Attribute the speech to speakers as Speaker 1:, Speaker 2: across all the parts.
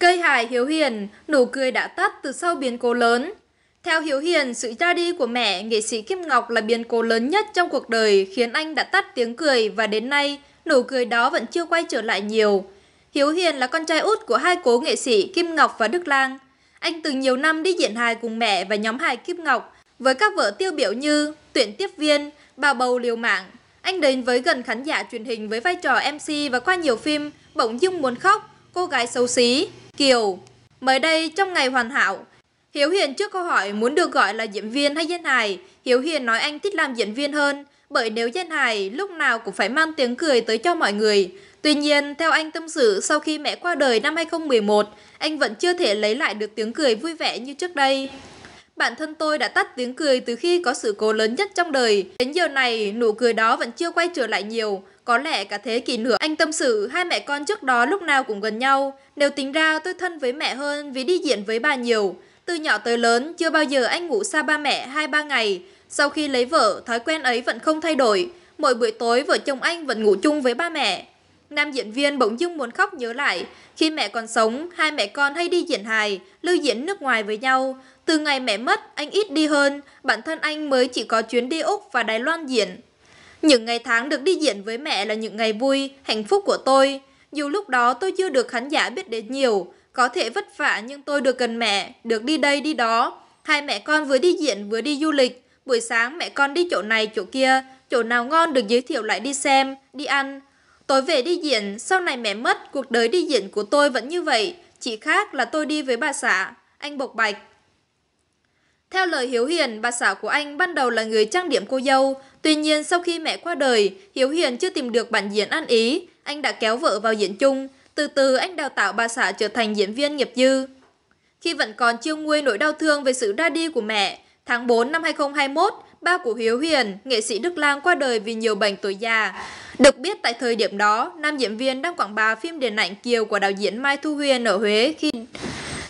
Speaker 1: Cây hài Hiếu Hiền, nụ cười đã tắt từ sau biến cố lớn. Theo Hiếu Hiền, sự ra đi của mẹ, nghệ sĩ Kim Ngọc là biến cố lớn nhất trong cuộc đời khiến anh đã tắt tiếng cười và đến nay, nụ cười đó vẫn chưa quay trở lại nhiều. Hiếu Hiền là con trai út của hai cố nghệ sĩ Kim Ngọc và Đức Lang. Anh từng nhiều năm đi diễn hài cùng mẹ và nhóm hài Kim Ngọc với các vợ tiêu biểu như Tuyển tiếp viên, Bà bầu liều mạng. Anh đến với gần khán giả truyền hình với vai trò MC và qua nhiều phim Bỗng Dung muốn khóc, Cô gái xấu xí, Kiều. Mới đây trong ngày hoàn hảo, Hiếu Hiền trước câu hỏi muốn được gọi là diễn viên hay danh hài, Hiếu Hiền nói anh thích làm diễn viên hơn, bởi nếu danh hài lúc nào cũng phải mang tiếng cười tới cho mọi người. Tuy nhiên, theo anh tâm sự, sau khi mẹ qua đời năm 2011, anh vẫn chưa thể lấy lại được tiếng cười vui vẻ như trước đây. Bản thân tôi đã tắt tiếng cười từ khi có sự cố lớn nhất trong đời. Đến giờ này, nụ cười đó vẫn chưa quay trở lại nhiều. Có lẽ cả thế kỷ nữa Anh tâm sự, hai mẹ con trước đó lúc nào cũng gần nhau. Nếu tính ra tôi thân với mẹ hơn vì đi diện với bà nhiều. Từ nhỏ tới lớn, chưa bao giờ anh ngủ xa ba mẹ 2-3 ngày. Sau khi lấy vợ, thói quen ấy vẫn không thay đổi. Mỗi buổi tối, vợ chồng anh vẫn ngủ chung với ba mẹ. Nam diễn viên bỗng dưng muốn khóc nhớ lại, khi mẹ còn sống, hai mẹ con hay đi diễn hài, lưu diễn nước ngoài với nhau. Từ ngày mẹ mất, anh ít đi hơn, bản thân anh mới chỉ có chuyến đi Úc và Đài Loan diễn. Những ngày tháng được đi diễn với mẹ là những ngày vui, hạnh phúc của tôi. Dù lúc đó tôi chưa được khán giả biết đến nhiều, có thể vất vả nhưng tôi được gần mẹ, được đi đây đi đó. Hai mẹ con vừa đi diễn vừa đi du lịch, buổi sáng mẹ con đi chỗ này chỗ kia, chỗ nào ngon được giới thiệu lại đi xem, đi ăn, Tối về đi diễn, sau này mẹ mất, cuộc đời đi diễn của tôi vẫn như vậy. Chỉ khác là tôi đi với bà xã, anh bộc bạch. Theo lời Hiếu Hiền, bà xã của anh ban đầu là người trang điểm cô dâu. Tuy nhiên sau khi mẹ qua đời, Hiếu Hiền chưa tìm được bản diễn ăn ý. Anh đã kéo vợ vào diễn chung. Từ từ anh đào tạo bà xã trở thành diễn viên nghiệp dư. Khi vẫn còn chưa nguôi nỗi đau thương về sự ra đi của mẹ, tháng 4 năm 2021, ba của Hiếu Hiền, nghệ sĩ Đức Lang qua đời vì nhiều bệnh tuổi già. Được biết tại thời điểm đó, nam diễn viên đang quảng bá phim điện ảnh Kiều của đạo diễn Mai Thu Huyền ở Huế khi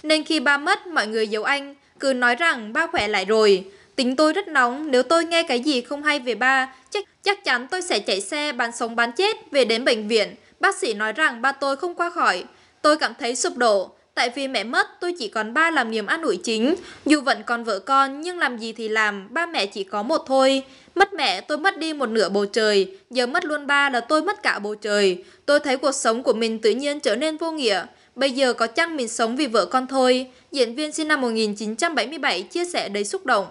Speaker 1: nên khi ba mất mọi người giấu anh, cứ nói rằng ba khỏe lại rồi. Tính tôi rất nóng, nếu tôi nghe cái gì không hay về ba, chắc chắc chắn tôi sẽ chạy xe bán sống bán chết về đến bệnh viện. Bác sĩ nói rằng ba tôi không qua khỏi. Tôi cảm thấy sụp đổ, Tại vì mẹ mất, tôi chỉ còn ba làm niềm an ủi chính. Dù vẫn còn vợ con, nhưng làm gì thì làm, ba mẹ chỉ có một thôi. Mất mẹ, tôi mất đi một nửa bầu trời. Giờ mất luôn ba là tôi mất cả bầu trời. Tôi thấy cuộc sống của mình tự nhiên trở nên vô nghĩa. Bây giờ có chăng mình sống vì vợ con thôi. Diễn viên sinh năm 1977 chia sẻ đầy xúc động.